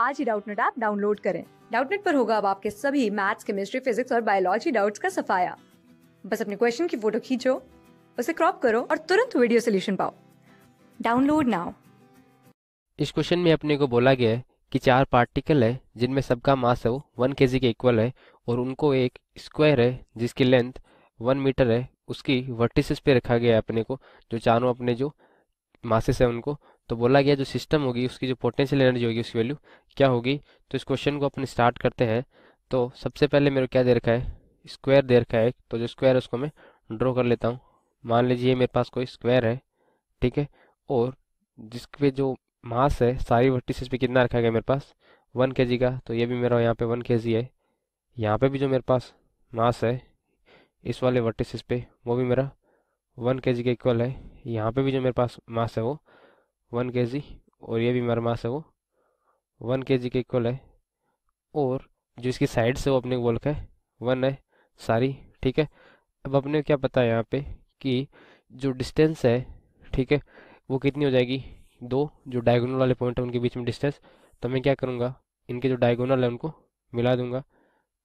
आज ही Doubtnut app download करें डाउटनेट पर होगा अब आपके सभी मैथ्स केमिस्ट्री फिजिक्स और बायोलॉजी डाउट्स का सफाया बस अपने क्वेश्चन की फोटो खींचो उसे क्रॉप करो और तुरंत वीडियो सोल्यूशन पाओ डाउनलोड नाउ इस क्वेश्चन में अपने को बोला गया है कि चार पार्टिकल है जिनमें सबका मास है वो वन के के इक्वल है और उनको एक स्क्वायर है जिसकी लेंथ वन मीटर है उसकी वर्टिसेस पे रखा गया है अपने को जो चारों अपने जो मासेस है उनको तो बोला गया जो सिस्टम होगी उसकी जो पोटेंशियल एनर्जी होगी उसकी वैल्यू क्या होगी तो इस क्वेश्चन को अपन स्टार्ट करते हैं तो सबसे पहले मेरे को क्या दे रखा है स्क्वायर दे रखा है तो जो स्क्वायर है उसको मैं ड्रॉ कर लेता हूँ मान लीजिए मेरे पास कोई स्क्वायर है ठीक है और जिसके जो मास है सारी वर्टिस पे कितना रखा गया मेरे पास वन के का तो ये भी मेरा यहाँ पे वन के है यहाँ पे भी जो मेरे पास मास है इस वाले वर्टिस पे वो भी मेरा वन के के इक्वल है यहाँ पे भी जो मेरे पास मास है वो वन के जी और ये भी मेरा मास है वो वन के जी के इक्वल है और जो इसकी साइड से वो अपने वोल्क है वन है सारी ठीक है अब अपने क्या पता है यहाँ पे कि जो डिस्टेंस है ठीक है वो कितनी हो जाएगी दो जो डायगोनल वाले पॉइंट है उनके बीच में डिस्टेंस तो मैं क्या करूँगा इनके जो डायगोनल है उनको मिला दूंगा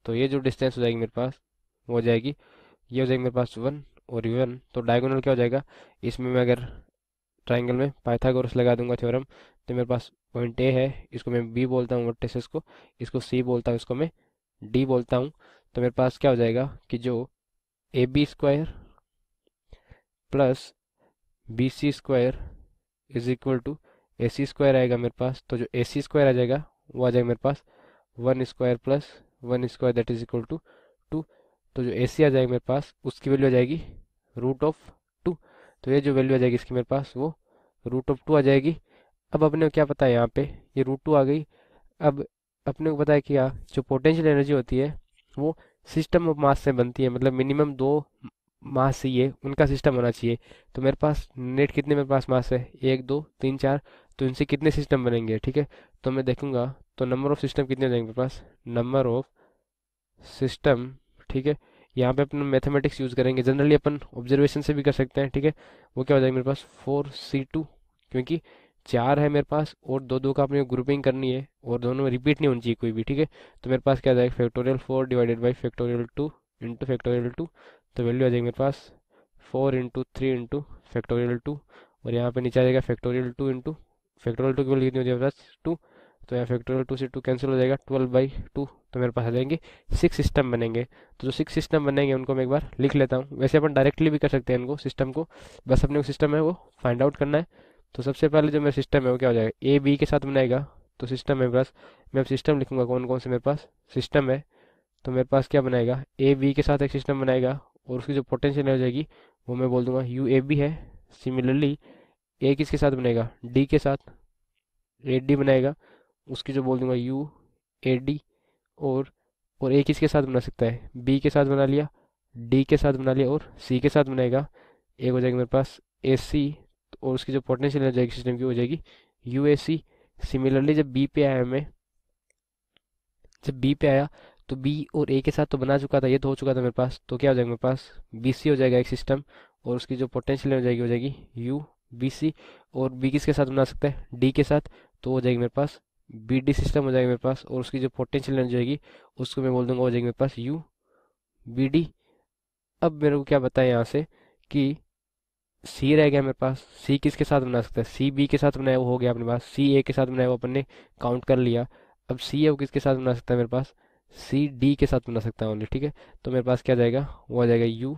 तो ये जो डिस्टेंस हो जाएगी मेरे पास वो हो जाएगी ये हो जाएगी मेरे पास वन और वन तो डायगोनल क्या हो जाएगा इसमें मैं अगर ट्राइंगल में पाइथागोरस लगा दूंगा थ्योरम तो मेरे पास पॉइंट ए है इसको मैं बी बोलता हूँ वर्टेसेस को इसको सी बोलता हूँ इसको मैं डी बोलता हूँ तो मेरे पास क्या हो जाएगा कि जो A B square plus B C square is equal to A C square आएगा मेरे पास तो जो ए सी स्क्वायर आ जाएगा वो आ जाएगा मेरे पास one square plus one square that is equal to two तो जो ए सी आ जाएगा मेरे पास उसकी वैल्यू आ जाएगी रूट ऑफ तो ये जो वैल्यू आ जाएगी इसकी मेरे पास वो रूट ऑफ टू आ जाएगी अब अपने को क्या पता है यहाँ पे ये रूट टू आ गई अब अपने को पता है कि यार जो पोटेंशियल एनर्जी होती है वो सिस्टम ऑफ मास से बनती है मतलब मिनिमम दो मास है उनका सिस्टम होना चाहिए तो मेरे पास नेट कितने मेरे पास मास है एक दो तीन चार तो इनसे कितने सिस्टम बनेंगे ठीक है तो मैं देखूंगा तो नंबर ऑफ सिस्टम कितने हो जाएंगे मेरे पास नंबर ऑफ सिस्टम ठीक है यहाँ पे अपन मैथमेटिक्स यूज़ करेंगे जनरली अपन ऑब्जर्वेशन से भी कर सकते हैं ठीक है वो क्या हो जाएगा मेरे पास फोर सी टू क्योंकि चार है मेरे पास और दो दो का अपने ग्रुपिंग करनी है और दोनों में रिपीट नहीं होनी चाहिए कोई भी ठीक है तो मेरे पास क्या आ जाएगा factorial four divided by factorial two into factorial two तो वैल्यू आ जाएगी मेरे पास four into three into factorial two और यहाँ पे नीचे आ जाएगा factorial two into factorial two की वैल्यू कितनी होती है मेरे पास टू तो यहाँ फैक्टोरियल टू से टू कैंसिल हो जाएगा ट्वेल्व बाई टू तो मेरे पास आ जाएंगे सिक्स सिस्टम बनेंगे तो जो सिक्स सिस्टम बनेंगे उनको मैं एक बार लिख लेता हूँ वैसे अपन डायरेक्टली भी कर सकते हैं इनको सिस्टम को बस अपने को सिस्टम है वो फाइंड आउट करना है तो सबसे पहले जो मेरा सिस्टम है वो क्या हो जाएगा ए बी के साथ बनाएगा तो सिस्टम है बस पास मैं अब सिस्टम लिखूंगा कौन कौन से मेरे पास सिस्टम है तो मेरे पास क्या बनाएगा ए बी के साथ एक सिस्टम बनाएगा और उसकी जो पोटेंशियल हो जाएगी वो मैं बोल दूंगा यू ए बी है सिमिलरली ए किसके साथ बनेगा डी के साथ ए डी बनाएगा उसकी जो बोल दूंगा यू ए डी और और ए किसके साथ बना सकता है बी के साथ बना लिया डी के साथ बना लिया और सी के साथ बनाएगा एक हो जाएगा मेरे पास ए सी और उसकी जो पोटेंशियल हो जाएगी सिस्टम की हो जाएगी यू ए सी सिमिलरली जब बी पे आया मैं जब बी पे आया तो बी और ए के साथ तो बना चुका था ये तो हो चुका था मेरे पास तो क्या हो जाएगा मेरे पास बी सी हो जाएगा एक सिस्टम और उसकी जो पोटेंशियल हो जाएगी हो जाएगी यू बी सी और बी किसके साथ बना सकता है डी के साथ तो हो जाएगी मेरे पास बी डी सिस्टम हो जाएगा मेरे पास और उसकी जो पोटेंशियल एनर्जी होगी उसको मैं बोल दूंगा हो जाएगी मेरे पास यू बी डी अब मेरे को क्या बताया यहाँ से कि सी रह गया मेरे पास सी किसके साथ बना सकता है सी बी के साथ बनाया वो हो गया अपने पास सी ए के साथ बनाया वो अपन ने काउंट कर लिया अब सी ए किसके साथ बना सकता है मेरे पास सी डी के साथ बना सकता है ओनली ठीक है तो मेरे पास क्या जाएगा वो आ जाएगा यू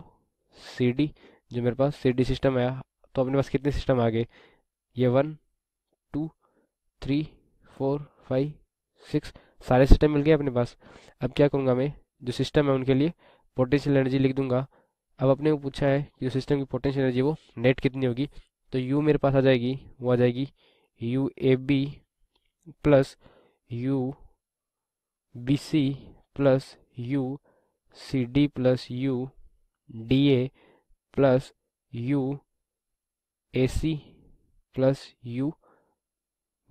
सी डी जो मेरे पास सी डी सिस्टम आया तो अपने पास कितने सिस्टम आ गए ये one two three four five six सारे सिस्टम मिल गए अपने पास अब क्या करूँगा मैं जो सिस्टम है उनके लिए पोटेंशियल एनर्जी लिख दूंगा अब अपने को पूछा है कि जो सिस्टम की पोटेंशियल एनर्जी वो नेट कितनी होगी तो यू मेरे पास आ जाएगी वो आ जाएगी U A B plus U B C plus U C D plus U D A plus U A C plus U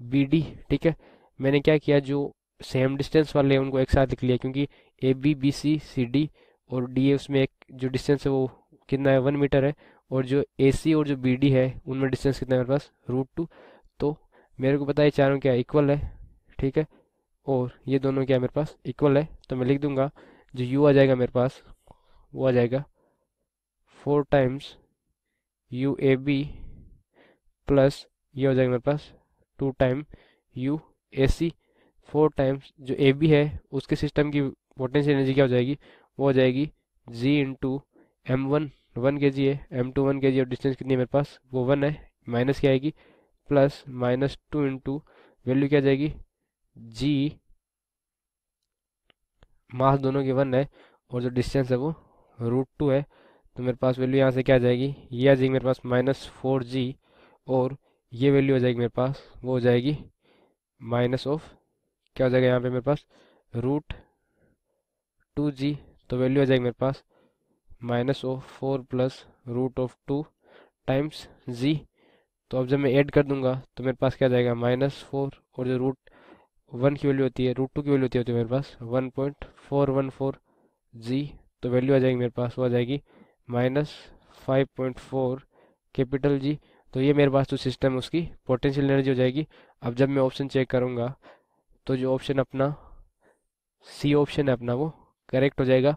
B D ठीक है मैंने क्या किया जो सेम डिस्टेंस वाले हैं उनको एक साथ लिख लिया क्योंकि A B B C C D और डी ए उसमें एक जो डिस्टेंस है वो कितना है वन मीटर है और जो ए सी और जो बी डी है उनमें डिस्टेंस कितना है मेरे पास रूट टू तो मेरे को पता है चारों क्या इक्वल है ठीक है और ये दोनों क्या मेरे पास इक्वल है तो मैं लिख दूंगा जो यू आ जाएगा मेरे पास वो आ जाएगा four times U A B plus ये हो जाएगा मेरे पास two time U A C four times जो ए बी है उसके सिस्टम की पोटेंशियल एनर्जी क्या हो जाएगी वो हो जाएगी G into M one one के जी है एम टू वन के जी और डिस्टेंस कितनी है मेरे पास वो वन है माइनस क्या आएगी plus minus two into value क्या जाएगी जी मास दोनों की वन है और जो डिस्टेंस है वो रूट टू है तो मेरे पास वैल्यू यहाँ से क्या जाएगी ये आ जाएगी मेरे पास माइनस फोर जी और ये वैल्यू हो जाएगी मेरे पास वो हो जाएगी माइनस ऑफ क्या हो जाएगा यहाँ पे मेरे पास रूट टू जी तो वैल्यू आ जाएगी मेरे पास minus of four plus root of two times g तो अब जब मैं ऐड कर दूंगा तो मेरे पास क्या जाएगा माइनस फोर और जो रूट वन की वैल्यू होती है रूट टू की वैल्यू होती है तो मेरे पास one point four one four g तो वैल्यू आ जाएगी मेरे पास वो आ जाएगी minus five point four capital G तो ये मेरे पास जो तो सिस्टम उसकी पोटेंशियल एनर्जी हो जाएगी अब जब मैं ऑप्शन चेक करूँगा तो जो ऑप्शन अपना सी ऑप्शन है अपना वो करेक्ट हो जाएगा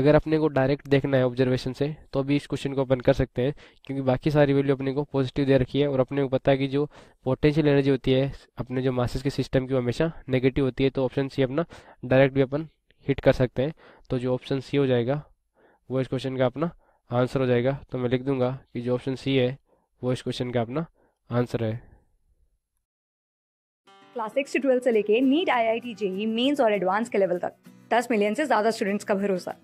अगर अपने को डायरेक्ट देखना है ऑब्जर्वेशन से तो अभी इस क्वेश्चन को अपन कर सकते हैं क्योंकि बाकी सारी वैल्यू अपने को पॉजिटिव दे रखी है और अपने को पता है कि जो पोटेंशियल एनर्जी होती है अपने जो मासेस के सिस्टम की वो हमेशा नेगेटिव होती है तो ऑप्शन सी अपना डायरेक्ट भी अपन हिट कर सकते हैं तो जो ऑप्शन सी हो जाएगा वो इस क्वेश्चन का अपना आंसर हो जाएगा तो मैं लिख दूंगा कि जो ऑप्शन सी है वो इस क्वेश्चन का अपना आंसर है क्लास सिक्स से ट्वेल्थ से लेके NEET I I T JEE Mains और एडवांस के लेवल तक दस मिलियन से ज्यादा स्टूडेंट्स का भरोसा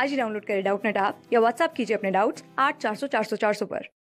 आज ही डाउनलोड करें डाउट नेट आप या व्हाट्सअप कीजिए अपने डाउट्स आठ चार सौ चार सौ चार सौ पर